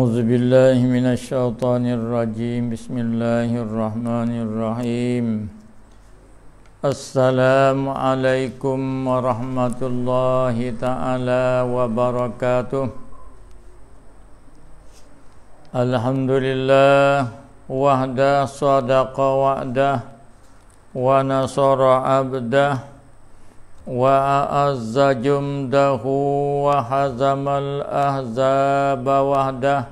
أعوذ بالله من الشيطان الرجيم بسم الله الرحمن الرحيم السلام عليكم ورحمة الله تعالى وبركاته الحمد لله وحده صدق وعده ونصر عبده وأعز جمده وحزم الأحزاب وحده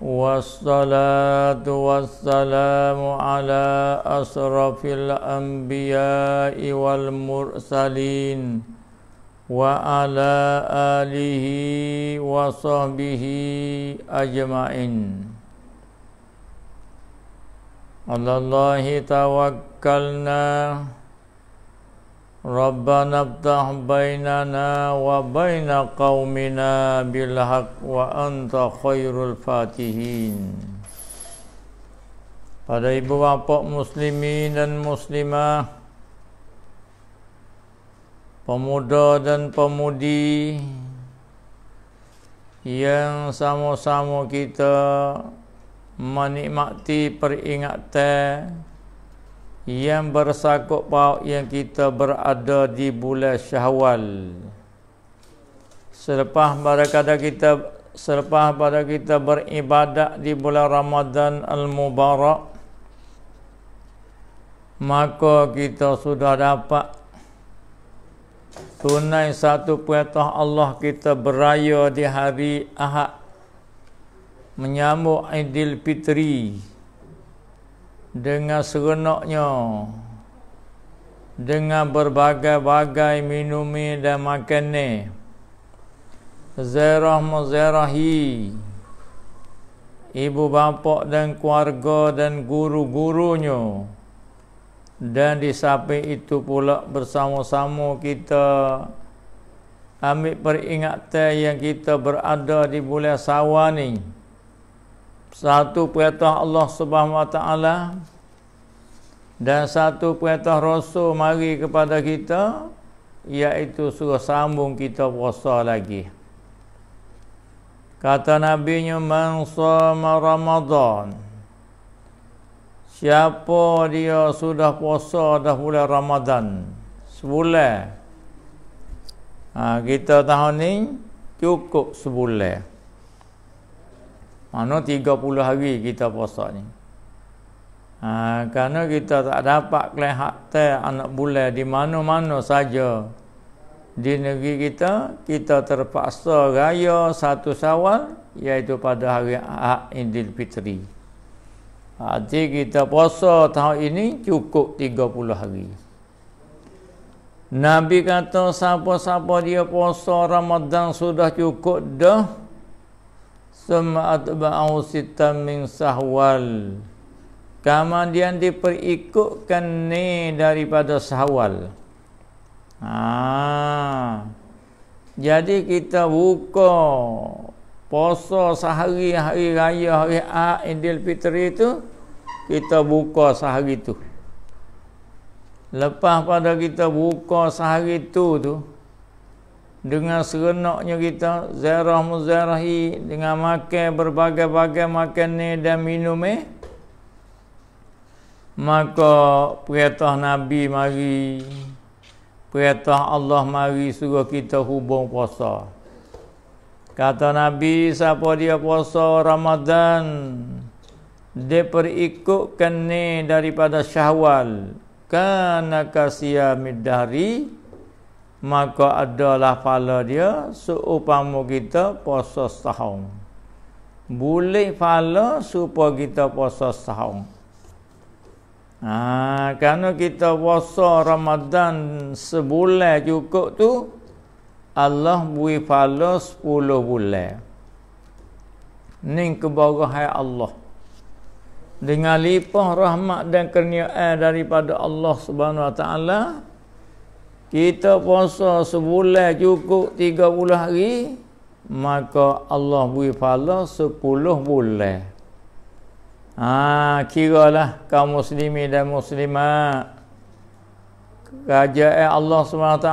والصلاة والسلام على أشرف الأنبياء والمرسلين وعلى آله وصحبه أجمعين على الله توكلنا ربنا افتح بيننا وبين قومنا wa anta خير fatihin. Pada ibu bapa muslimin dan muslimah pemuda dan pemudi yang sama-sama kita menikmati peringatan yang bersangkut pau yang kita berada di bulan Syawal. Selepas pada kata kita selepas pada kita beribadat di bulan Ramadan al-Mubarak maka kita sudah dapat tunai satu perintah Allah kita beraya di hari Ahad menyambut Aidilfitri. Fitri dengan serenaknya dengan berbagai-bagai minumi dan makanan zairah muzairahi ibu bapa dan keluarga dan guru-gurunya dan di samping itu pula bersama-sama kita ambil peringatan yang kita berada di bulan sawah ini satu perintah Allah Subhanahu Wa Taala dan satu perintah Rasul mari kepada kita iaitu suruh sambung kita puasa lagi. Kata Nabi nya man sama Ramadan. Siapa dia sudah puasa dah bulan Ramadan? Sebulan. Ha, kita tahun ni cukup sebulan. Mana 30 hari kita puasa ni. Ha, karena kita tak dapat kelihat teh anak bulan di mana-mana saja di negeri kita, kita terpaksa raya satu sawal iaitu pada hari Ahad indil Fitri. Arti kita puasa tahun ini cukup 30 hari. Nabi kata siapa-siapa dia puasa Ramadan sudah cukup dah summa atba'u sitam min sahwal kemudian diperikutkan ni daripada sahwal ha. jadi kita buka puasa sehari hari raya hari Aidilfitri itu kita buka sehari itu lepas pada kita buka sehari itu tu dengan serenaknya kita zairah muzairahi dengan makan berbagai-bagai makan ni dan minum eh maka perintah Nabi mari perintah Allah mari suruh kita hubung puasa kata Nabi siapa dia puasa Ramadan dia perikutkan ni daripada syahwal kanaka siyamid dari maka adalah pahala dia seupama kita puasa setahun boleh pahala supaya kita puasa setahun Ah, kerana kita puasa Ramadan sebulan cukup tu Allah beri pahala sepuluh bulan. Ning kebahagiaan Allah. Dengan lipah rahmat dan kurnia daripada Allah Subhanahu Wa Taala, kita puasa sebulan cukup tiga 30 hari maka Allah beri pahala sepuluh bulan ha kira lah kaum Muslimi dan muslimat Kerajaan Allah SWT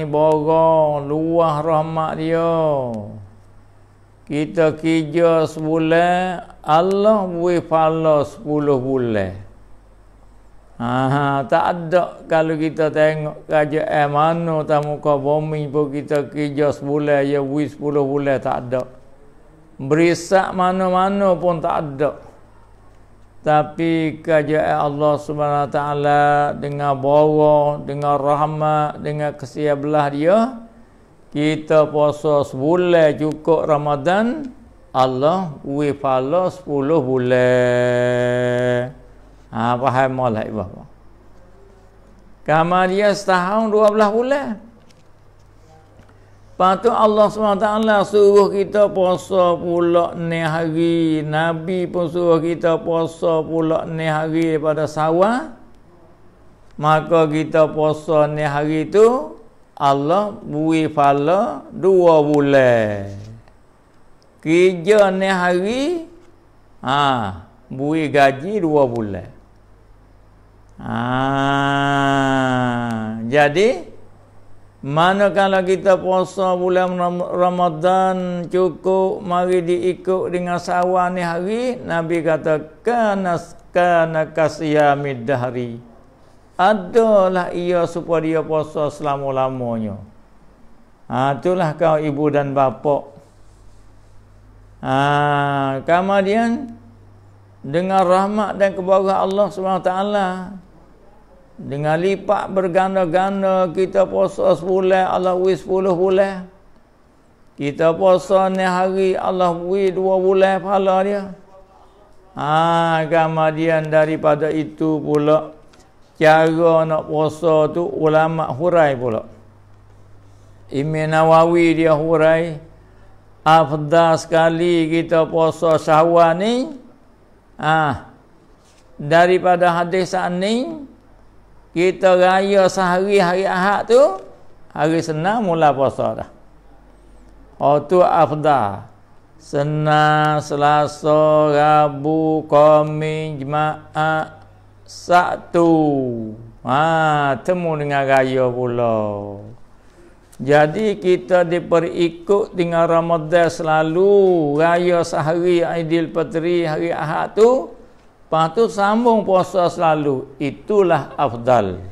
ni borong luah rahmat dia kita kerja sebulan Allah beri pahala sepuluh bulan Ah, tak ada kalau kita tengok kerja eh, mana tak muka bumi pun kita kerja sebulan ya wis sepuluh bulan tak ada berisak mana-mana pun tak ada tapi kerja Allah subhanahu wa ta'ala dengan bawa, dengan rahmat, dengan kesia belah dia kita puasa sebulan cukup ramadhan. Allah wifala sepuluh bulan Ha, faham lah ibu bapa. Kama setahun dua belah bulan. Lepas tu Allah SWT suruh kita puasa pula ni hari. Nabi pun suruh kita puasa pula ni hari daripada sawah. Maka kita puasa ni hari tu. Allah bui fala dua bulan. Kerja ni hari. Ha, beri gaji dua bulan. Ha, jadi manakala kita puasa bulan Ramadan cukup mari diikut dengan sawah ni hari Nabi kata kanas kana kasyamid dahri adalah ia supaya dia puasa selama-lamanya ha, itulah kau ibu dan bapak ha, ah, kemudian dengan rahmat dan kebaikan Allah SWT dengan lipat berganda-ganda kita puasa sebulan Allah wis 10 bulan. Kita puasa ni hari Allah wis dua bulan pahala dia. Ha, kemudian daripada itu pula cara nak puasa tu ulama hurai pula. Imam Nawawi dia hurai afdal sekali kita puasa Syawal ni. Ha, daripada hadis ini kita raya sehari hari Ahad tu hari senang mula puasa dah. Oh tu afda. Senang Selasa, Rabu, Khamis, Jumaat, satu Ha, temu dengan raya pula. Jadi kita diperikut dengan ramadhan selalu raya sehari Aidilfitri hari Ahad tu Lepas tu sambung puasa selalu. Itulah afdal.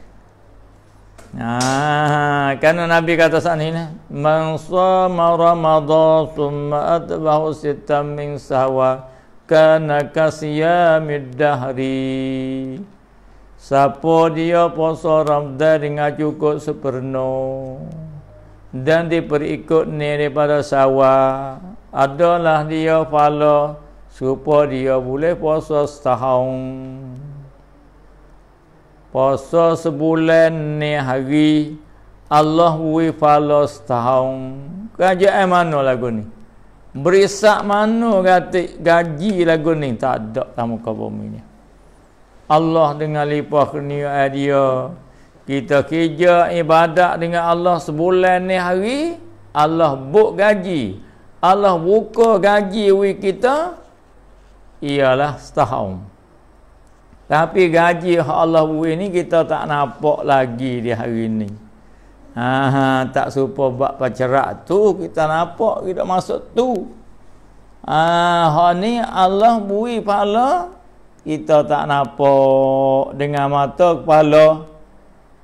Nah, kan Nabi kata sana ini, "Man shama Ramadan thumma atbahu sittam min sahwa kana kasiyamid dahri." Siapa dia puasa Ramadan dengan cukup sepenuh dan diperikut ni daripada sawah adalah dia falah supaya boleh puasa setahun. Puasa sebulan ni hari Allah wi fala setahun. Gaji mana lagu ni? Berisak mana kata gaji lagu ni? Tak ada tamu lah ke bumi Allah dengan lipah kurnia dia. Kita kerja ibadat dengan Allah sebulan ni hari Allah buk gaji. Allah buka gaji wi kita ialah setahun tapi gaji Allah buih ni kita tak nampak lagi di hari ni Aha, tak serupa buat pacarak tu kita nampak kita masuk tu ah ni Allah buih pahala kita tak nampak dengan mata kepala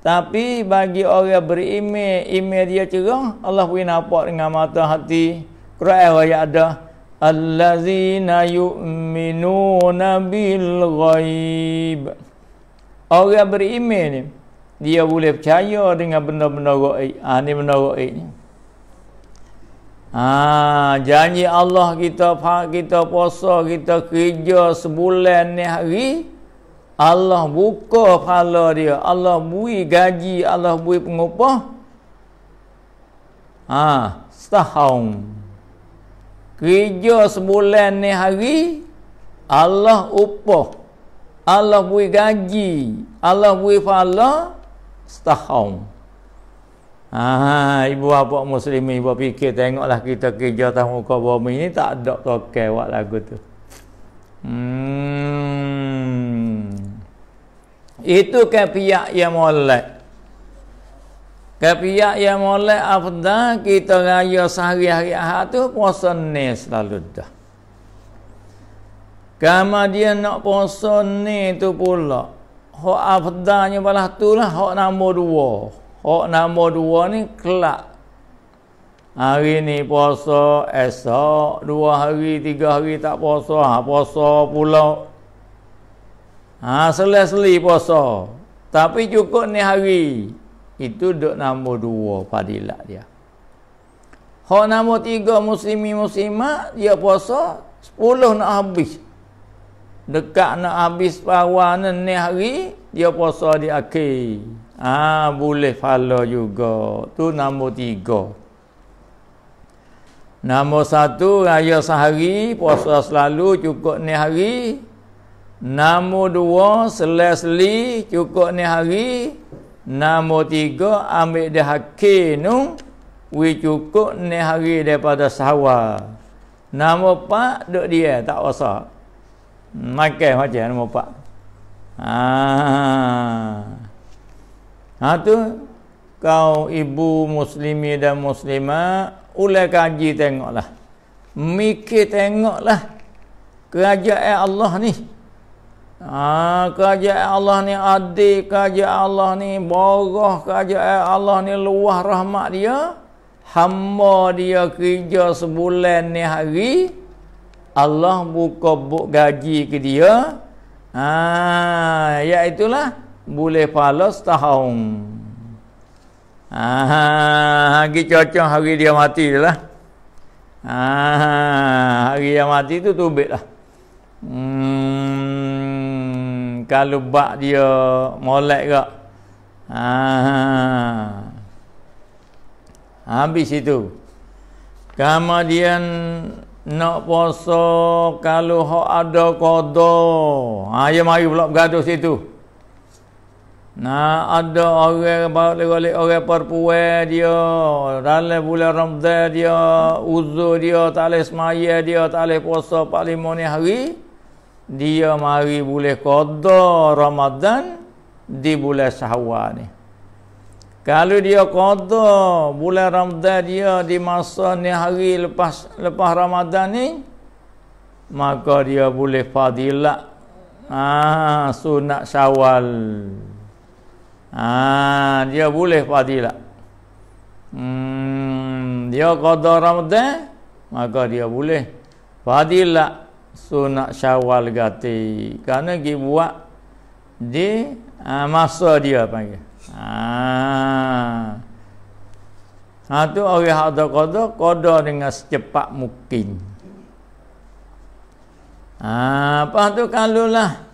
tapi bagi orang berimeh, imeh dia cerah, Allah boleh nampak dengan mata hati. Quran ayat ada, الذين يؤمنون بالغيب Orang beriman ni dia boleh percaya dengan benda-benda gaib. Ha ah, ni benda gaib ni. Ha janji Allah kita faham kita puasa kita kerja sebulan ni hari Allah buka pahala dia. Allah bui gaji, Allah bui pengupah. Ah, ha, setahun kerja sebulan ni hari Allah upah Allah beri gaji Allah beri pahala setahun ha, ibu bapa Muslimi ibu fikir tengoklah kita kerja tahun muka bumi ni tak ada tokel buat lagu tu hmm. itu kan pihak yang mulai tapi ya ya molek afda kita raya sehari-hari ahad tu puasa ni selalu dah. Kama dia nak puasa ni tu pula. Hak afdanya balah tulah. lah hak nombor dua. Hak nombor dua ni kelak. Hari ni puasa esok, dua hari, tiga hari tak puasa, ha, puasa pula. Ha, selesai puasa. Tapi cukup ni Hari. Itu duk nombor dua fadilat dia. Hak nombor tiga muslimi muslimat dia puasa sepuluh nak habis. Dekat nak habis awal ni hari dia puasa di akhir. Ah boleh follow juga. Tu nombor tiga. Nombor satu raya sehari puasa selalu cukup ni hari. Nombor dua selesli cukup ni hari. Nama tiga ambil dia hakim nu wi cukup ni hari daripada sawah. Nombor empat duk dia tak rasa. Makan macam nombor empat. Ha. Ha tu kau ibu muslimi dan muslimah ulah kaji tengoklah. Mikir tengoklah kerajaan Allah ni. Ah, kerajaan Allah ni adik, kerajaan Allah ni borah, kerajaan Allah ni luah rahmat dia. Hamba dia kerja sebulan ni hari, Allah buka buk gaji ke dia. Ah, ya itulah boleh palos tahun. Ah, hari cocok hari dia mati lah. Ah, hari dia mati tu tubik lah. Hmm kalau bak dia molek ke ha, ha, ha. habis itu kemudian nak puasa kalau hak ada qada ha ya mari pula bergaduh situ Nah ada orang balik balik orang perpuan dia dalam bulan Ramadan dia uzur dia tak boleh semaya dia tak poso paling 45 hari dia mari boleh qada Ramadan di bulan Syawal ni. Kalau dia qada bulan Ramadan dia di masa ni hari lepas lepas Ramadan ni maka dia boleh fadilah ha, ah sunat Syawal. Ah dia boleh fadilah. Hmm dia qada Ramadan maka dia boleh fadilah sunat syawal gati kerana gi buat di uh, ah, masa dia panggil ha ha tu orang hak qada qada dengan secepat mungkin ha apa tu kalulah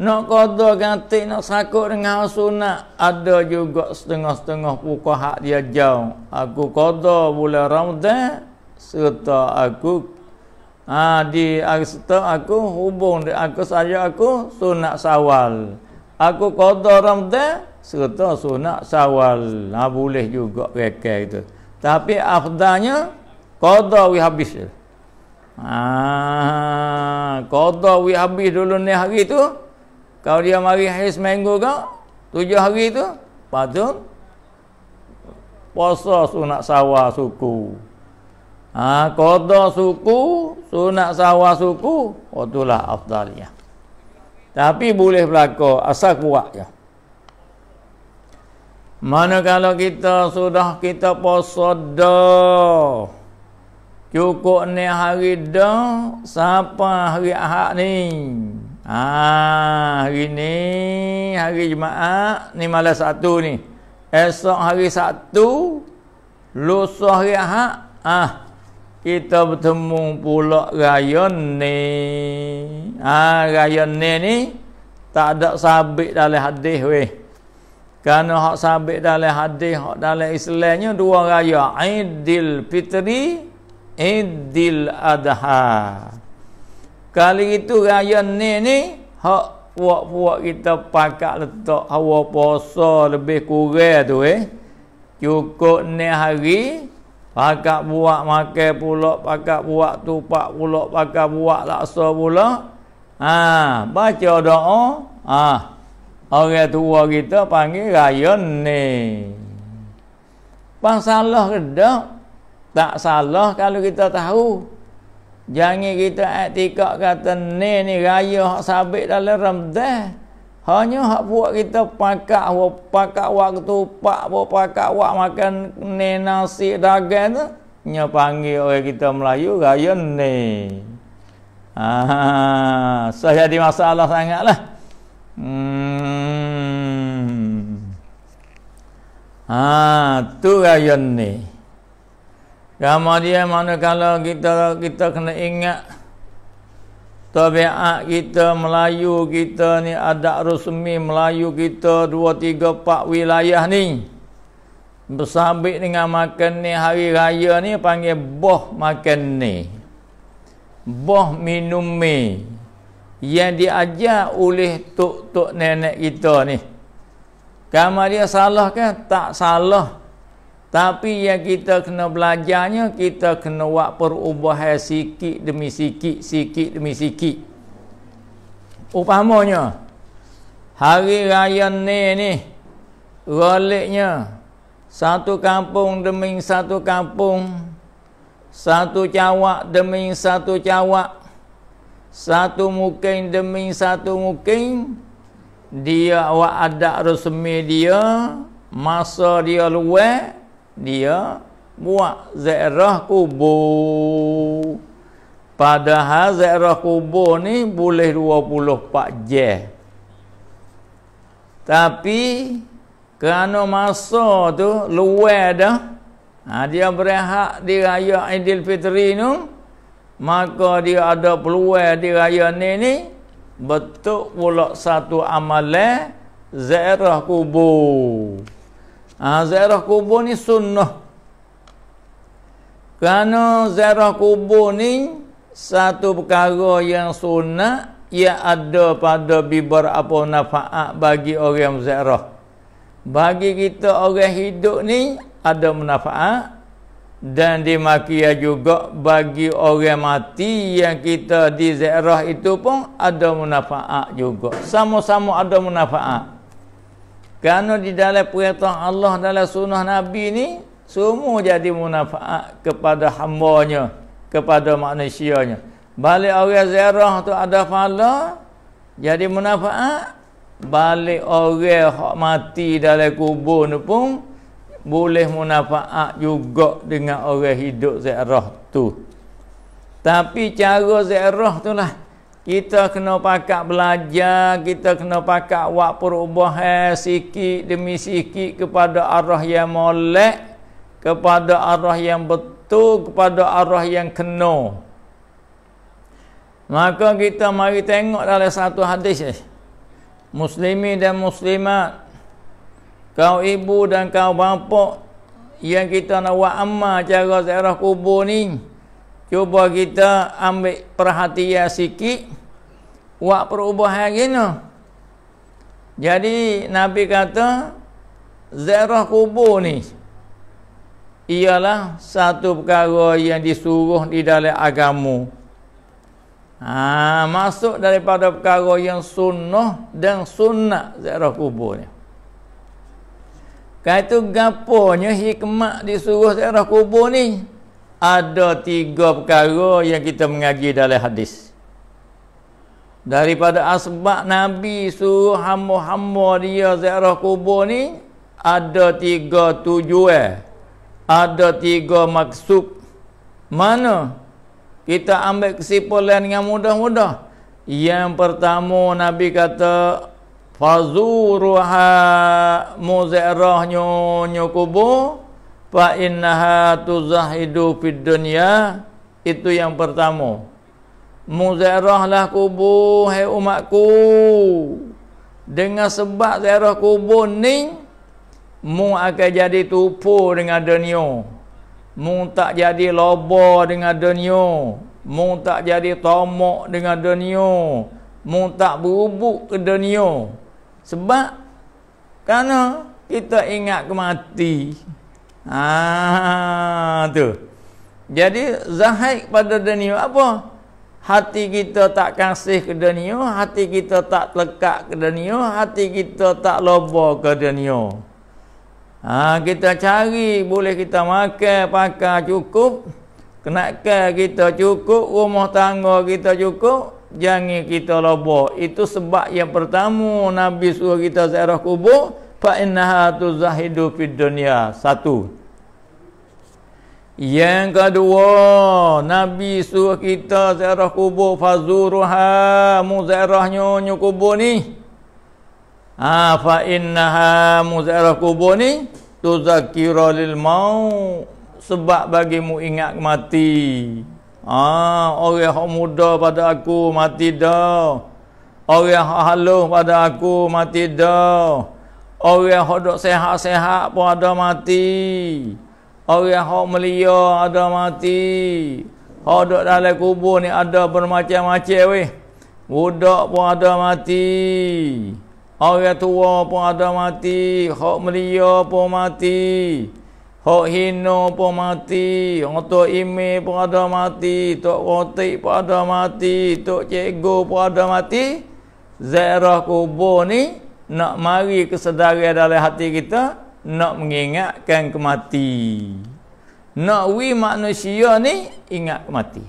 nak qada ganti nak sakut dengan sunat ada juga setengah-setengah pukul hak dia jauh aku qada bulan ramadan serta aku Ha, di setelah aku hubung di aku saja aku sunat sawal. Aku kodoh ramadhan serta sunat sawal. Ha, boleh juga reka itu. Tapi afdanya kodoh we habis. Ah, ha, kodoh we habis dulu ni hari tu. Kalau dia mari hari seminggu ke, tujuh hari tu, patut puasa sunat sawal suku. Ha, Koda suku, sunat sawah suku, oh, itulah afdalnya. Tapi boleh berlaku, asal kuat ya. Mana kalau kita sudah kita posoda cukup ni hari dah siapa hari Ahad ni? Ah, hari ni hari Jumaat ni malam satu ni. Esok hari Sabtu, lusa hari Ahad, ah kita bertemu pula rayon ni ha rayon ni ni tak ada sabit dalam hadis weh kerana hak sabit dalam hadis hak dalam Islamnya dua raya Aidil Fitri Aidil Adha kali itu rayon ni ni hak puak-puak kita pakak letak hawa puasa lebih kurang tu eh cukup ni hari Pakak buat makan pulak, pakak buat tupak pulak, pakak buat laksa pulak. Ha, baca doa. Ha. Orang tua kita panggil rayon ni. Pang salah redak. Tak salah kalau kita tahu. Jangan kita etika kata ni ni raya sabit dalam remdeh. Hanya hak buat kita pakak buat pakak waktu pak buat pakak wak makan ni nasi dagang tu. Nya panggil orang kita Melayu raya ha, ni. Ah, saya so jadi masalah sangatlah. Hmm. Ah, tu raya ni. Kemudian mana kalau kita kita kena ingat Tabiat kita, Melayu kita ni adat resmi Melayu kita dua tiga empat wilayah ni bersabik dengan makan ni hari raya ni panggil boh makan ni boh minum ni yang diajar oleh tok-tok nenek kita ni kamu dia salah ke tak salah tapi yang kita kena belajarnya kita kena buat perubahan sikit demi sikit, sikit demi sikit. Upamanya hari raya ni ni roliknya satu kampung demi satu kampung satu cawak demi satu cawak satu mukim demi satu mukim dia awak ada resmi dia masa dia luar dia buat zairah kubur padahal zairah kubur ni boleh 24 je tapi kerana masa tu luar dah ha, dia berehat di raya Aidilfitri ni maka dia ada peluang di raya ni ni betul pula satu amalan zairah kubur Ha, ziarah kubur ni sunnah. Kerana ziarah kubur ni satu perkara yang sunnah ia ada pada bibar apa nafa'at bagi orang ziarah. Bagi kita orang hidup ni ada manfaat dan dimakia juga bagi orang mati yang kita di ziarah itu pun ada manfaat juga. Sama-sama ada manfaat. Kerana di dalam perintah Allah dalam sunnah Nabi ni semua jadi manfaat kepada hambanya, kepada manusianya. Balik orang ziarah tu ada pahala, jadi manfaat. Balik orang hak mati dalam kubur ni pun boleh manfaat juga dengan orang hidup ziarah tu. Tapi cara ziarah tu lah kita kena pakat belajar kita kena pakat buat perubahan sikit demi sikit kepada arah yang molek kepada arah yang betul kepada arah yang kena maka kita mari tengok dalam satu hadis eh. muslimi dan muslimat kau ibu dan kau bapak yang kita nak buat amal cara ziarah kubur ni cuba kita ambil perhatian sikit buat perubahan gini jadi Nabi kata zairah kubur ni ialah satu perkara yang disuruh di dalam agama ha, masuk daripada perkara yang sunnah dan sunnah zairah kubur ni kaitu gapanya hikmat disuruh zairah kubur ni ada tiga perkara yang kita mengaji dalam hadis daripada asbab Nabi suruh hamba-hamba dia ziarah kubur ni ada tiga tujuan ada tiga maksud mana kita ambil kesimpulan yang mudah-mudah yang pertama Nabi kata fazuruha muzairah kubur fa innaha tuzahidu fid dunya itu yang pertama muzairahlah kubur hai umatku dengan sebab zairah kubur ni mu akan jadi tupu dengan dunia mu tak jadi lobo dengan dunia mu tak jadi tomok dengan dunia mu tak berubuk ke dunia sebab kerana kita ingat kematian Ah tu. Jadi zahid pada dunia apa? Hati kita tak kasih ke dunia, hati kita tak lekat ke dunia, hati kita tak loba ke dunia. Ha, kita cari boleh kita makan pakai cukup kenakan kita cukup rumah tangga kita cukup jangan kita lobo itu sebab yang pertama Nabi suruh kita ziarah kubur fa inna tu Zahidu fid dunia satu yang kedua nabi suruh kita ziarah kubur fazuruha muzarahnya nyu kubur ni ha fa innaha muzarah kubur ni tuzakira lil mau sebab bagimu ingat mati Ah, orang yang muda pada aku mati dah. Orang yang halus pada aku mati dah. Orang hodok sehat-sehat pun ada mati. Orang hok melia ada mati. Hodok dalam kubur ni ada bermacam-macam weh. Budak pun ada mati. Orang tua pun ada mati, hok melia pun mati. Hok hino pun mati, orang tua ime pun ada mati, tok rotik pun ada mati, tok cikgu pun ada mati. Zairah kubur ni nak mari kesedaran dalam hati kita nak mengingatkan kemati nak wi manusia ni ingat kemati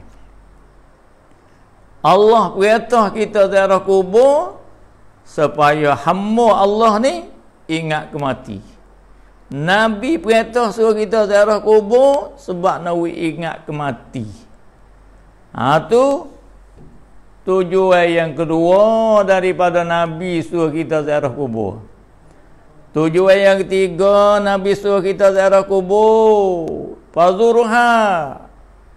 Allah perintah kita di arah kubur supaya hamba Allah ni ingat kemati Nabi perintah suruh kita di arah kubur sebab nak wi ingat kemati ha tu tujuan yang kedua daripada Nabi suruh kita ziarah kubur. Tujuan yang ketiga Nabi suruh kita ziarah kubur. Fazurha.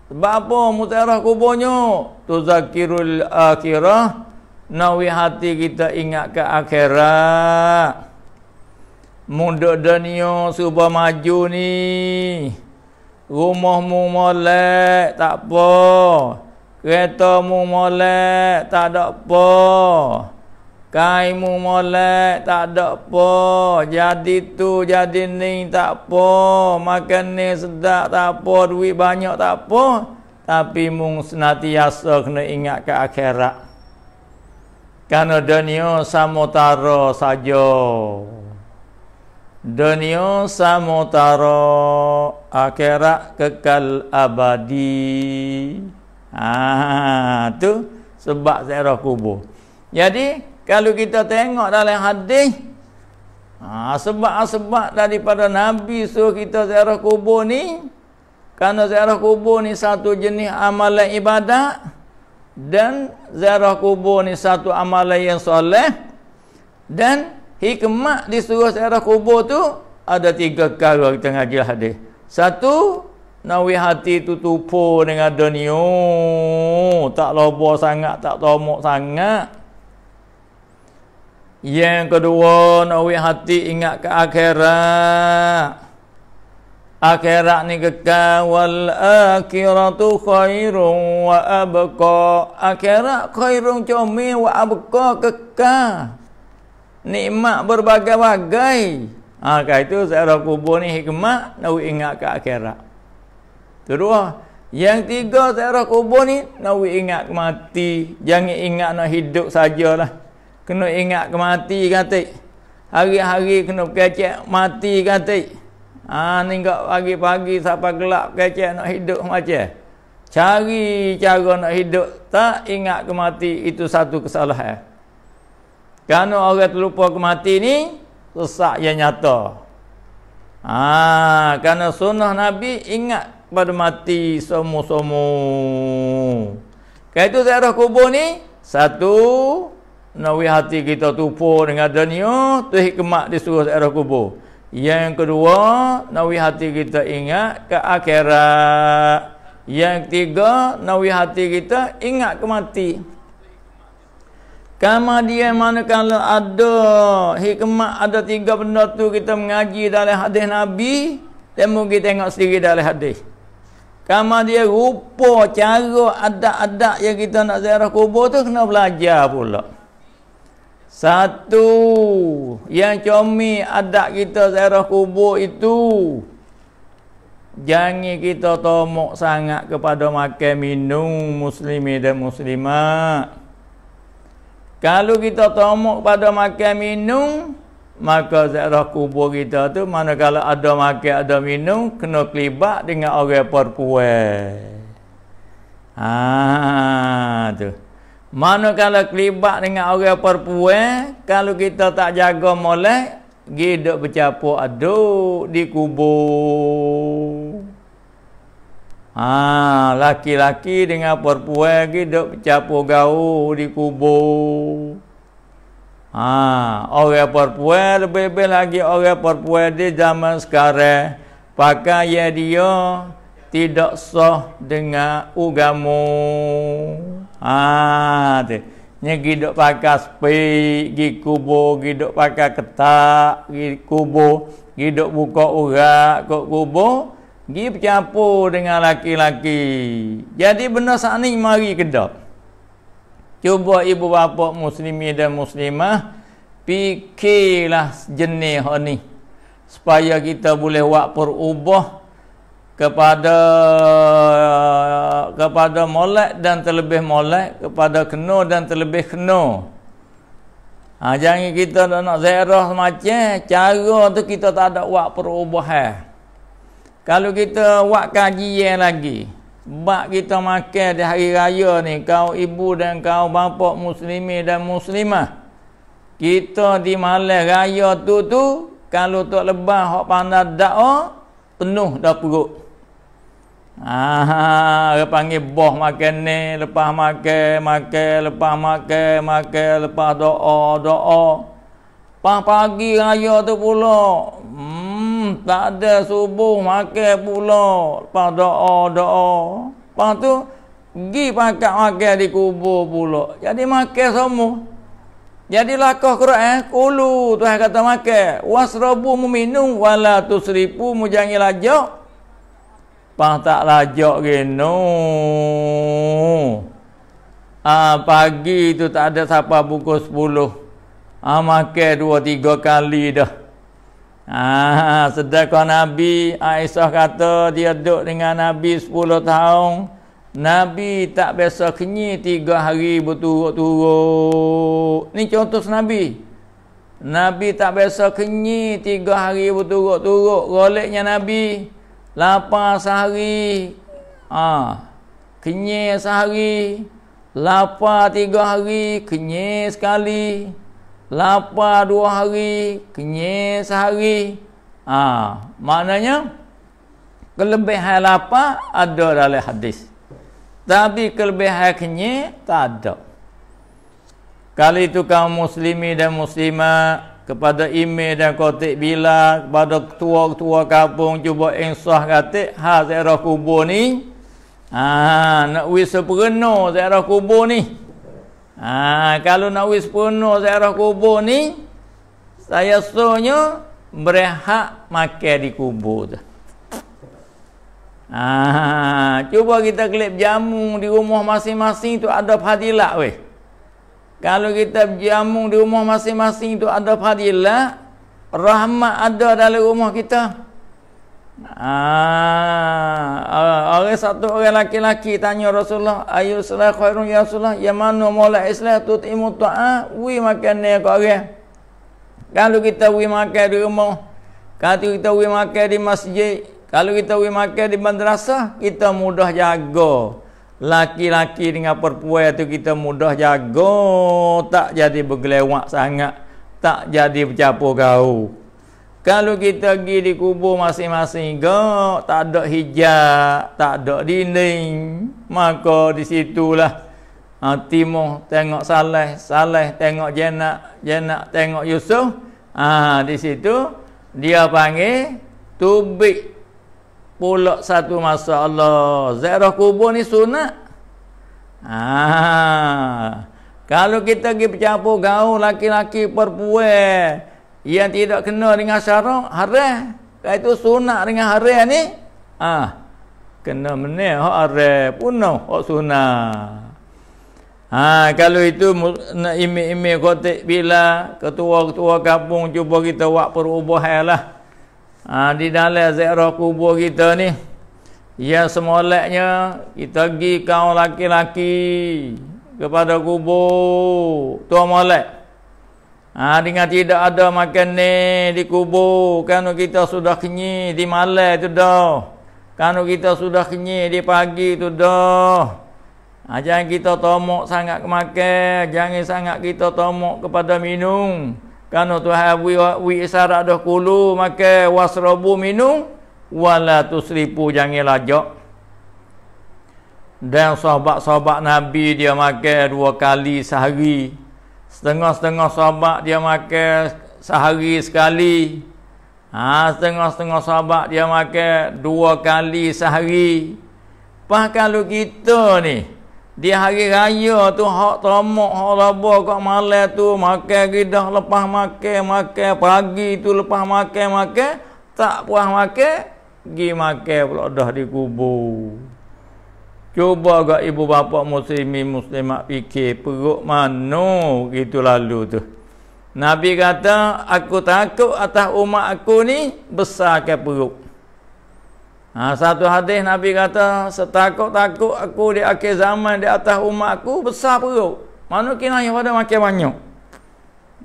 Sebab apa mutiarah kuburnya? Tuzakirul akhirah. Nawi hati kita ingat ke akhirat. Muda dunia subah maju ni. Rumahmu molek tak apa. Kereta mu molek tak ada apa. Kain mu molek tak ada apa. Jadi tu jadi ni tak apa. Makan ni sedap tak apa. Duit banyak tak apa. Tapi mu senantiasa kena ingat ke akhirat. Karena dunia samutara saja. Dunia samutara akhirat Akhirat kekal abadi. Ah tu sebab ziarah kubur. Jadi kalau kita tengok dalam hadis ah sebab-sebab daripada nabi suruh kita ziarah kubur ni kerana ziarah kubur ni satu jenis amalan ibadat dan ziarah kubur ni satu amalan yang soleh dan hikmah disuruh ziarah kubur tu ada tiga kali kita ngaji hadis. Satu Nawi hati tu tupu dengan dunia. Tak lobo sangat, tak tomok sangat. Yang kedua, nawi hati ingat ke akhirat. Akhirat ni kekal wal akhiratu khairun wa abqa. Akhirat khairun cumi wa abqa kekal. Nikmat berbagai-bagai. Ha, itu saya rasa kubur ni hikmat nawi ingat ke akhirat. Terus yang tiga ziarah kubur ni nawi ingat kemati, jangan ingat nak hidup sajalah. Kena ingat kemati kata. Hari-hari kena kecek mati kata. Ha ni gak pagi-pagi siapa gelap kecek nak hidup macam. Cari cara nak hidup tak ingat kemati itu satu kesalahan. Kerana orang terlupa kemati ni sesak yang nyata. Ah, ha, kerana sunnah Nabi ingat pada mati semu-semu. Kaitu ziarah kubur ni satu nawi hati kita tupu dengan dunia tu hikmat disuruh ziarah kubur. Yang kedua nawi hati kita ingat ke akhirat. Yang ketiga nawi hati kita ingat ke mati. Kama dia kalau ada hikmat ada tiga benda tu kita mengaji dalam hadis Nabi dan mungkin tengok sendiri dalam hadis. Kamu dia rupa cara adat-adat yang kita nak ziarah kubur tu kena belajar pula. Satu, yang comi adat kita ziarah kubur itu jangan kita tomok sangat kepada makan minum muslimi dan muslimat. Kalau kita tomok pada makan minum, maka ziarah kubur kita tu manakala ada makan ada minum kena kelibat dengan orang perempuan ha tu manakala kelibat dengan orang perempuan kalau kita tak jaga molek gedak bercapuk aduk di kubur Ha, laki-laki dengan perempuan gedak bercapuk gaul di kubur. Ha, orang perempuan lebih-lebih lagi orang perempuan di zaman sekarang pakai dia tidak sah dengan agama. Ha, tu. Nyegi dok pakai spek, gi kubur, gi pakai ketak, gi kubur, gi dok buka urat kok kubur, gi bercampur dengan laki-laki. Jadi benar sak ni mari kedap. Cuba ibu bapa muslimi dan muslimah fikirlah jenis ni supaya kita boleh buat perubah kepada kepada molek dan terlebih molek kepada kena dan terlebih kena ha, jangan kita nak zairah macam cara tu kita tak ada buat perubahan kalau kita buat kajian lagi Bak kita makan di hari raya ni kau ibu dan kau bapa Muslimi dan muslimah. Kita di malam raya tu tu kalau tu lebah hok pandai doa oh, penuh dah perut. Ah, dia panggil boh makan ni, lepas makan, makan, lepas makan, makan, lepas doa, doa. Pas pagi raya tu pula, hmm, tak ada subuh makan pula lepas doa doa lepas tu pergi pakat makan di kubur pula jadi makan semua jadi lakah Quran eh? kulu tu Tuhan kata makan wasrabu muminum wala tusripu mujangi lajok. Pah tak lajok gino. Ah pagi itu tak ada siapa pukul 10. Ah makan dua tiga kali dah. Ah, sedekah Nabi Aisyah kata dia duduk dengan Nabi 10 tahun. Nabi tak biasa kenyi 3 hari berturut-turut. Ni contoh Nabi. Nabi tak biasa kenyi 3 hari berturut-turut. Goleknya Nabi lapar sehari. Ah, kenyi sehari. Lapar 3 hari, kenyi sekali lapar dua hari, kenyir sehari. Ha, maknanya, kelebihan lapar ada dalam hadis. Tapi kelebihan kenyir tak ada. Kali itu kaum muslimi dan muslimah kepada imej dan kotik bila kepada ketua-ketua kampung cuba insah kata ha zairah kubur ni ha, nak wisa perenuh zairah kubur ni Ha, kalau nak wis penuh ziarah kubur ni, saya suruhnya berhak makan di kubur tu. Ha, cuba kita kelip jamu di rumah masing-masing tu ada fadilah weh. Kalau kita jamu di rumah masing-masing tu ada fadilah, rahmat ada dalam rumah Kita. Ah, ah, orang satu orang laki-laki tanya Rasulullah, ayu salah khairun ya Rasulullah, ya mana mula islah tu timu ta'a, wui makan ni ke orang. Kalau kita wui makan di rumah, kalau kita wui makan di masjid, kalau kita wui makan di madrasah, kita mudah jaga. Laki-laki dengan perempuan tu kita mudah jaga, tak jadi bergelewak sangat, tak jadi bercapur gaul. Kalau kita pergi di kubur masing-masing gak, tak ada hijab, tak ada dinding, maka di situlah ha, Timur tengok Saleh, Saleh tengok Jenak, Jenak tengok Yusuf. Ah ha, di situ dia panggil tubik pula satu masa Allah. Zairah kubur ni sunat. Ah ha, kalau kita pergi bercampur gaul laki-laki perempuan yang tidak kena dengan syarak haram lepas itu sunat dengan haram ni ah kena menel hak haram punah hak sunat Ha, kalau itu nak imi-imi kotik bila ketua-ketua kampung cuba kita buat perubahan lah. Ha, di dalam zairah kubur kita ni. Ya semoleknya kita pergi kau laki-laki kepada kubur. Tuan molek. Ha, dengan tidak ada makan ni di kubur. Kerana kita sudah kenyi di malam tu dah. Kerana kita sudah kenyi di pagi tu dah. Ha, jangan kita tomok sangat ke makan. Jangan sangat kita tomok kepada minum. Kerana tu hawi wi isyarat dah kulu makan wasrobu minum. Wala tu jangan lajak. Dan sahabat-sahabat Nabi dia makan dua kali sehari setengah-setengah sahabat dia makan sehari sekali ha, setengah-setengah sahabat dia makan dua kali sehari pas kalau kita ni di hari raya tu hak tamak hak raba kat malam tu makan gedah lepas makan makan pagi tu lepas makan makan tak puas makan pergi makan pula dah di kubur Cuba kat ibu bapa muslimin muslimat fikir perut mana gitu lalu tu. Nabi kata aku takut atas umat aku ni besarkan perut. Ha, satu hadis Nabi kata setakut-takut aku di akhir zaman di atas umat aku besar perut. Mana kena yang pada makin banyak.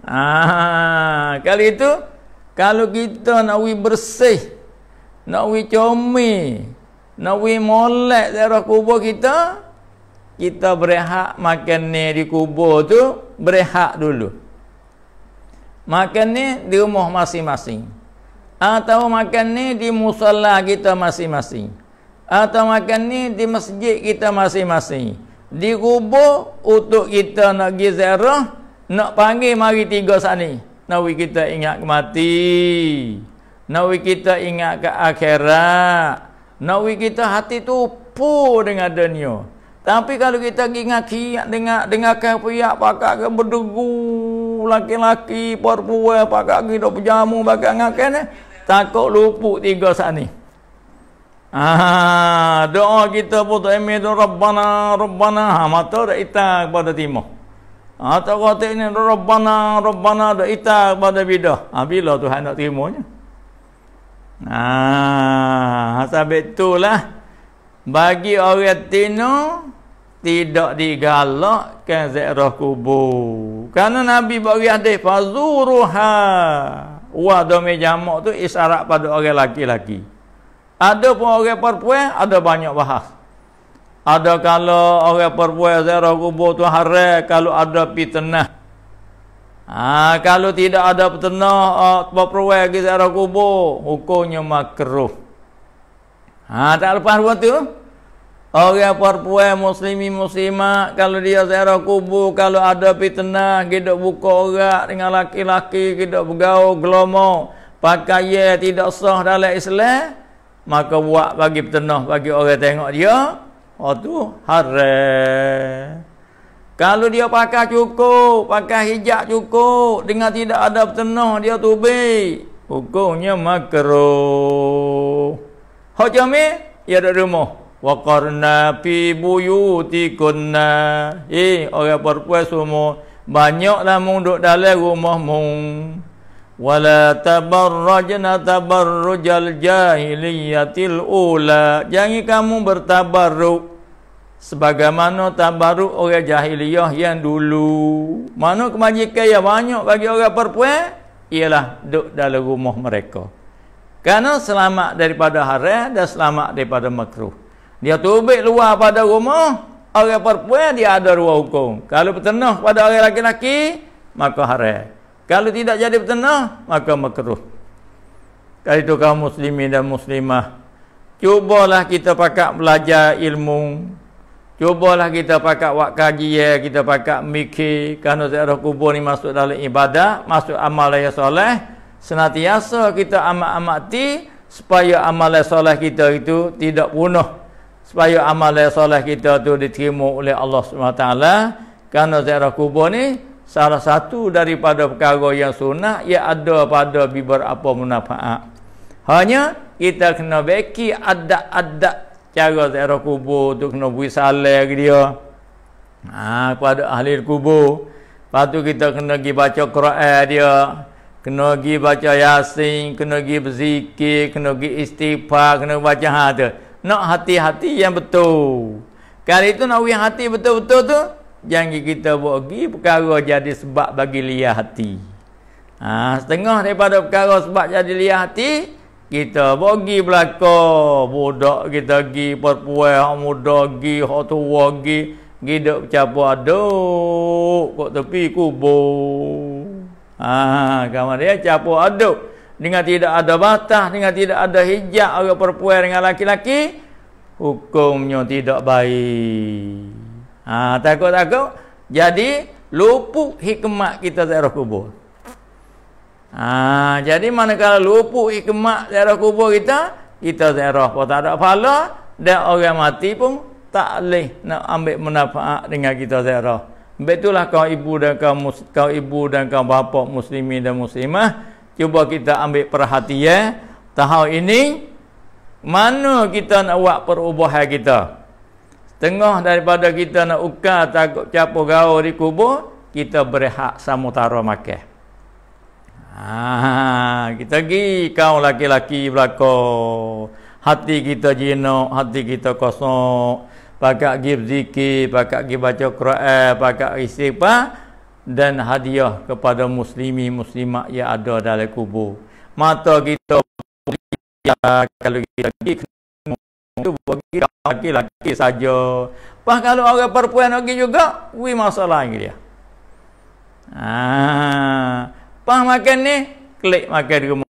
Ah, kali itu kalau kita nak bersih, nak wi Nawi molek daerah kubur kita kita berehat makan ni di kubur tu berehat dulu makan ni di rumah masing-masing atau makan ni di musalla kita masing-masing atau makan ni di masjid kita masing-masing di kubur untuk kita nak pergi ziarah nak panggil mari tiga sani nawi kita ingat kematian, nawi kita ingat ke akhirat Nawi kita hati tu puh dengan dunia. Tapi kalau kita ingat kiat dengar dengarkan pihak pakak ke berdegu laki-laki perempuan pakak kita berjamu pakak ngakan eh? takut lupuk tiga saat ni. Ah, doa kita pun tak emir tu Rabbana, Rabbana ha, Mata dah itah kepada timur Ha, tak kata ini Rabbana, Rabbana dah itah kepada bidah ha, Bila Tuhan nak terimanya Ah, sebab lah bagi orang Tino tidak digalakkan ke ziarah kubur. Karena Nabi bagi hadis fazuruha. Wa domi jamak tu isyarat pada orang laki-laki. Ada pun orang perempuan ada banyak bahas. Ada kalau orang perempuan ziarah kubur tu haram kalau ada fitnah. Ha, kalau tidak ada peternak ha, uh, tempat perwai ke arah kubur, hukumnya makruh. Ha, tak lepas buat tu. Orang perempuan muslimi muslimah kalau dia ziarah kubur, kalau ada fitnah, kita buka orang dengan laki-laki, kita bergaul gelomo, pakai tidak sah dalam Islam, maka buat bagi peternak bagi orang tengok dia, oh tu haram. Kalau dia pakai cukup, pakai hijab cukup, dengan tidak ada tenuh dia tubi. Hukumnya makro. Hocam ni, ya ada rumah. Wa karna fi buyuti kunna. Eh, orang perempuan semua. Banyaklah munduk dalam rumahmu. Wala tabarrajna tabarrujal jahiliyatil ula. Jangan kamu bertabarruk sebagaimana tabaruk orang jahiliyah yang dulu mana kemajikan yang banyak bagi orang perempuan ialah duduk dalam rumah mereka Karena selamat daripada haram dan selamat daripada makruh dia tubik luar pada rumah orang perempuan dia ada ruang hukum kalau bertenang pada orang laki-laki maka haram kalau tidak jadi bertenang maka makruh Kali itu kaum muslimin dan muslimah cubalah kita pakat belajar ilmu Cubalah kita pakai wak kaji ya, kita pakai mikir kerana ziarah kubur ni masuk dalam ibadah, masuk amal yang soleh. Senantiasa kita amat-amati supaya amal yang soleh kita itu tidak punah. Supaya amal yang soleh kita itu diterima oleh Allah SWT. Kerana ziarah kubur ni salah satu daripada perkara yang sunnah yang ada pada beberapa manfaat. Hanya kita kena beki adat-adat cara ziarah kubur tu kena bui salai lagi dia ha, kepada ahli kubur lepas tu kita kena pergi baca Quran dia kena pergi baca yasin kena pergi berzikir kena pergi istighfar kena baca ha, tu nak hati-hati yang betul kali tu nak hati betul-betul tu jangan kita buat pergi perkara jadi sebab bagi liah hati ha, setengah daripada perkara sebab jadi liah hati kita pergi belaka budak kita pergi perempuan hak muda pergi hak tua pergi pergi bercapa aduk kok tepi kubur ah ha, kamar dia capa aduk dengan tidak ada batas dengan tidak ada hijab orang perempuan dengan laki-laki hukumnya tidak baik ah takut-takut jadi luput hikmat kita dari kubur Ha, jadi manakala lupuk ikmak daerah kubur kita, kita daerah pun tak ada pahala, dan orang mati pun tak leh nak ambil manfaat dengan kita daerah. Betullah kau ibu dan kau, kau ibu dan kau bapa muslimin dan muslimah, cuba kita ambil perhatian tahun ini mana kita nak buat perubahan kita. Tengah daripada kita nak ukar takut capur gaul di kubur, kita berehat sama tarah makan. Ha, kita pergi kau laki-laki belako. Hati kita jino, hati kita kosong. Pakak pergi berzikir, pakak pergi baca Quran, pakak istighfar dan hadiah kepada muslimi muslimah yang ada dalam kubur. Mata kita kalau kita pergi itu bagi laki-laki saja. Pak kalau orang perempuan lagi juga, we masalah lagi dia. Ah. Pang makan ni, klik makan di rumah.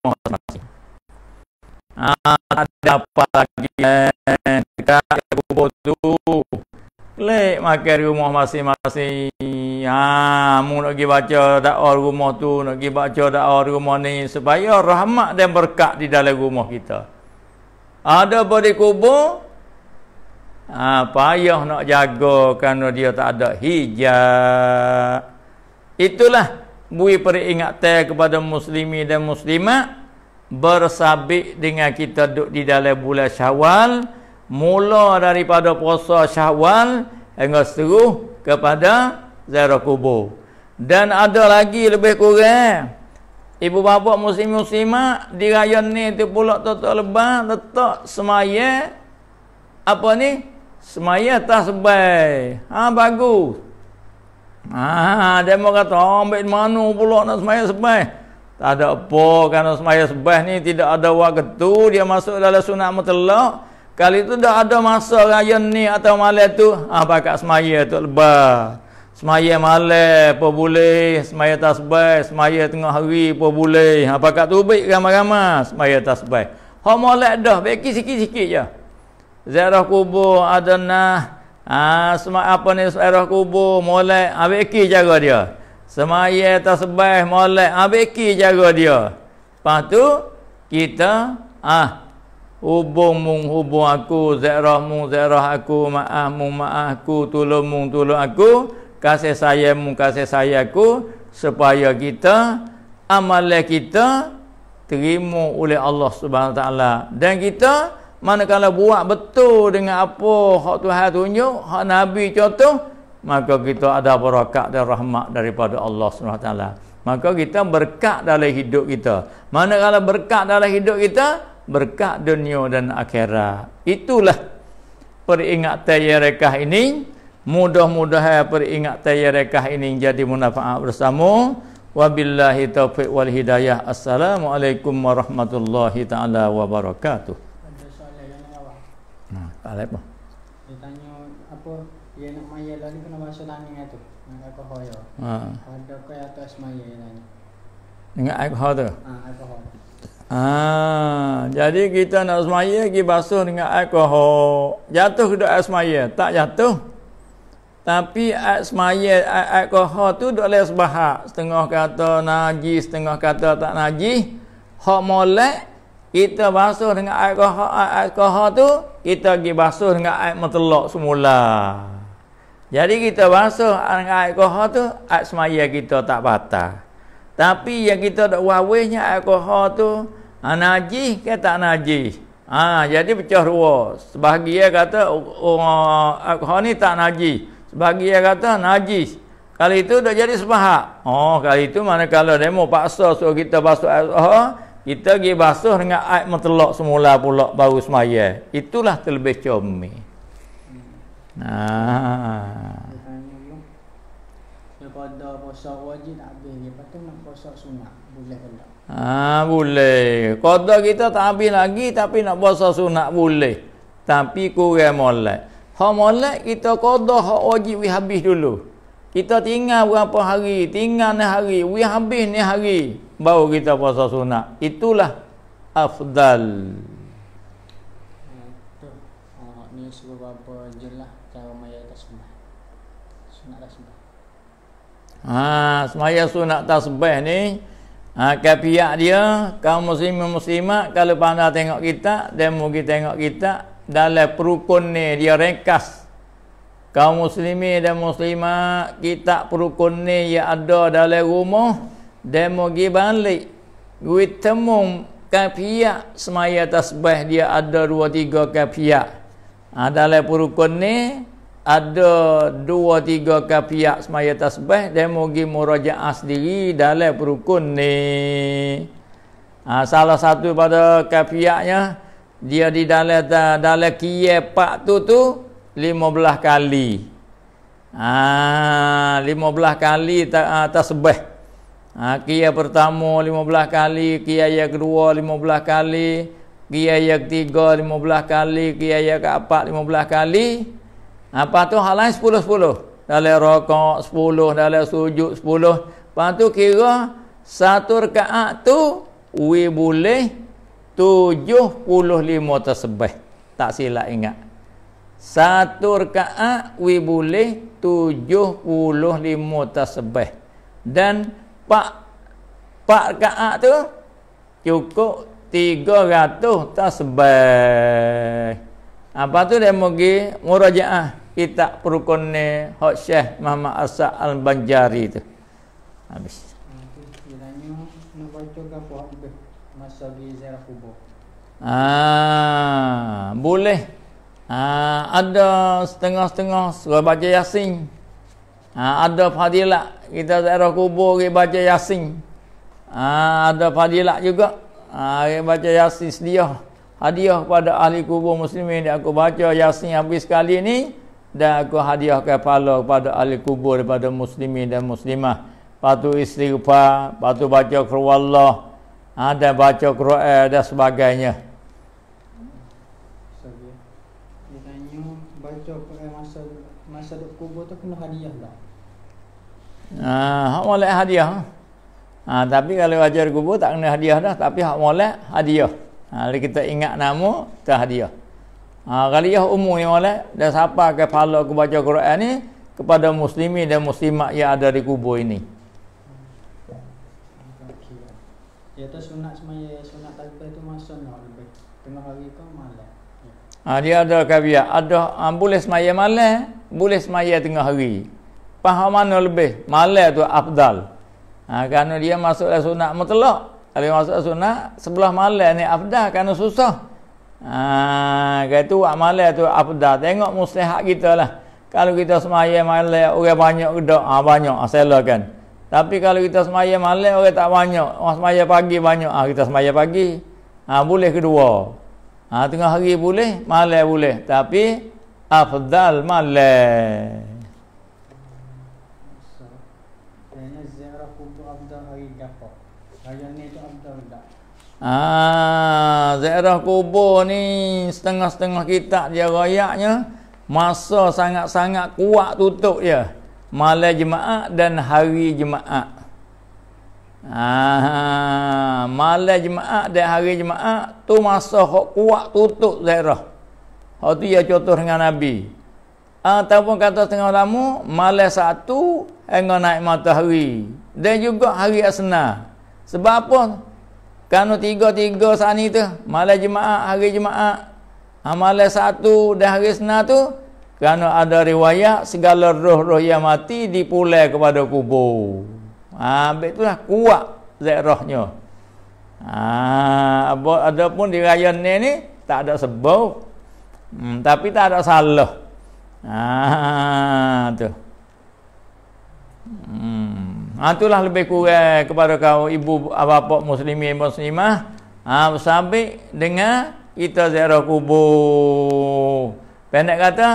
Ha, ah, tak ada apa lagi. Eh, dekat kubur tu. Klik makan di rumah masing-masing. Ah, mu nak pergi baca doa rumah tu, nak pergi baca doa rumah ni. Supaya rahmat dan berkat di dalam rumah kita. Ada pada kubur, ha, payah nak jaga kerana dia tak ada hijab. Itulah beri peringatan kepada muslimi dan muslimat bersabik dengan kita duduk di dalam bulan syawal mula daripada puasa syawal hingga seluruh kepada ziarah kubur dan ada lagi lebih kurang ibu bapa muslim muslimat di raya ni tu pula tetap lebah tetap semaya apa ni semaya tasbih ha bagus Ah, dia mau kata, oh, ambil mana pula nak semayah sebaik? Tak ada apa kan nak semayah ni, tidak ada waktu dia masuk dalam sunat mutlak. Kali tu dah ada masa raya ni atau malam tu, ah, pakai semaya tu lebar. semaya malam apa boleh, semayah tasbih, semaya tengah hari apa boleh. Apakah ah, tu baik ramai-ramai semayah tasbih. Hormat dah, baik sikit-sikit je. Zairah kubur adanah, Ha, semak apa ni arah kubur molek ambil ki jaga dia semaya tasbih molek ambil ki jaga dia lepas tu kita ah hubung mung hubung aku zairah mung zairah aku maah mung maah aku tolong mung tolong aku kasih saya mung kasih saya aku supaya kita amal kita terima oleh Allah Subhanahu Wa taala dan kita manakala buat betul dengan apa hak Tuhan tunjuk, hak Nabi contoh, maka kita ada berakat dan rahmat daripada Allah SWT. Maka kita berkat dalam hidup kita. Manakala berkat dalam hidup kita, berkat dunia dan akhirat. Itulah peringatan yang ini. Mudah-mudahan peringatan yang ini jadi manfaat bersama. Wabillahi taufiq wal hidayah. Assalamualaikum warahmatullahi taala wabarakatuh. Tak lep mah. Dia tanya apa dia nak maya lah ni kena bahasa tanya lah tu. Nak aku hoyo. Ha. Ada ke atau asmaya dia tanya. Dengan alkohol tu? Ha, ah, jadi kita nak semaya, kita basuh dengan alkohol. Jatuh ke dok semaya? Tak jatuh. Tapi semaya alkohol tu dok leh sebahak. Setengah kata najis, setengah kata tak najis. Hak molek, kita basuh dengan air kohar, air, air kohar tu, kita pergi basuh dengan air matelok semula. Jadi kita basuh dengan air kohar tu, air semaya kita tak patah. Tapi yang kita dah wawihnya air kohar tu, ha, najih ke tak najih? Ha, jadi pecah dua. Sebahagia kata, oh, oh air kohar ni tak najih. Sebahagia kata, najih. Kali itu dah jadi sepahak. Oh, kali itu mana kalau dia mau paksa suruh kita basuh air kohar, kita pergi basuh dengan air mentelok semula pula baru semaya itulah terlebih comel Nah. Ah boleh. Qada kita tak habis lagi tapi nak puasa sunat boleh. Tapi kurang molat. Ha molat kita qada ha wajib we habis dulu. Kita tinggal berapa hari, tinggal ni hari, we habis ni hari baru kita puasa sunat itulah afdal ya, ni ah semaya sunat tasbih ni ah ha, pihak dia kaum muslimin muslimat kalau pandai tengok kita dan mungkin tengok kita dalam perukun ni dia rengkas. kaum muslimin dan muslimat kita perukun ni yang ada dalam rumah dan pergi balik gue temu kafiah semaya tasbih dia ada dua tiga kafiah ada dalam perukun ni ada dua tiga kafiah semaya tasbih dan pergi murajaah sendiri dalam perukun ni ha, salah satu pada kafiahnya dia di dalam ta, dalam kiye pak tu tu lima belah kali ah lima belah kali ta, tasbih ta ha, Kia pertama belah kali Kia yang kedua belah kali Kia yang ketiga belah kali Kia yang keempat belah kali Apa ha, tu hal lain sepuluh. 10 Dalam rokok sepuluh, Dalam sujud sepuluh. Lepas tu kira Satu rekaat tu Ui boleh lima tersebut Tak silap ingat satu rekaat wi boleh lima tasbih dan pak pak kaak tu cukup 300 tasbih. Apa tu dia pergi murajaah kita perukun ni Hak Syekh Muhammad Asa Al-Banjari tu. Habis. Ah, boleh. Ah, ada setengah-setengah suruh baca Yasin. Ah, ada fadilah kita daerah kubur kita baca yasin ha, ada fadilat juga ha, kita baca yasin sediah hadiah kepada ahli kubur muslimin dia aku baca yasin habis kali ni dan aku hadiah kepala kepada ahli kubur daripada muslimin dan muslimah patu istighfar patu baca kruwallah ha, dan baca kru'ah dan sebagainya masa duduk kubur tu kena hadiah lah Ha, hak molek hadiah. Ha, tapi kalau wajar kubur tak kena hadiah dah, tapi hak molek hadiah. Ha, kalau kita ingat nama, kita hadiah. Ha, kalau ia umum yang molek, dan siapa ke pahala aku baca Quran ni, kepada muslimi dan muslimat yang ada di kubur ini. Ya tu sunat semaya sunat tadi itu masuk nak lah, lebih tengah hari ke malam. Ha, dia ada kaviat. Ada um, boleh semaya malam, boleh semaya tengah hari pahaman lebih malah tu abdal. ha, kerana dia masuk sunat mutlak kalau masuk sunat sebelah malah ni abdal. kerana susah ha, itu amal tu afdal tengok muslihat kita lah kalau kita semaya malah orang banyak ke ha, banyak kan. tapi kalau kita semaya malah orang tak banyak orang semayah pagi banyak ha, kita semaya pagi ha, boleh kedua ha, tengah hari boleh malah boleh tapi afdal malah Ah, Zairah kubur ni setengah-setengah kitab dia rayaknya masa sangat-sangat kuat tutup dia malam jemaah dan hari jemaah ah, malam jemaah dan hari jemaah tu masa hok kuat tutup Zairah hok tu dia contoh dengan Nabi ataupun kata setengah lama malam satu hingga naik matahari dan juga hari asna sebab apa Kanu tiga-tiga saat ni tu. Malai jemaah, hari jemaah. Ha, malai satu dah hari senar tu. Kerana ada riwayat segala roh-roh yang mati dipulai kepada kubur. Ambil ha, tu lah kuat zat rohnya. Ha, ada pun di raya ni, ni tak ada sebab. Hmm, tapi tak ada salah. Ha, tu. Hmm. Ha, itulah lebih kurang kepada kau ibu bapa muslimin muslimah. Ha, sabik dengan kita ziarah kubur. Pendek kata,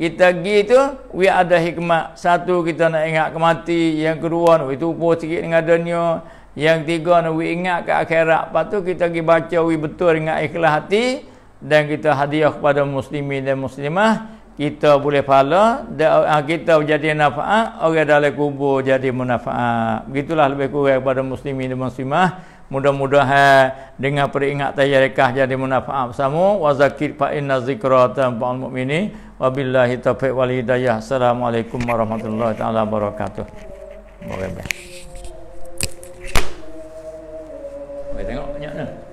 kita pergi tu, we ada hikmat. Satu, kita nak ingat kematian Yang kedua, nak itu pun sikit dengan dunia. Yang tiga, nak we ingat ke akhirat. Lepas tu, kita pergi baca, we betul ingat ikhlas hati. Dan kita hadiah kepada muslimin dan muslimah kita boleh pahala dan ah, kita jadi manfaat, orang dalam kubur jadi manfaat. begitulah lebih kurang kepada muslimin dan muslimah mudah-mudahan dengan peringatan yarekah jadi manfaat bersama wa zakir fa inna zikra tanfa'ul mu'mini wabillahi taufiq wal hidayah assalamualaikum warahmatullahi taala wabarakatuh boleh baik tengok banyak dah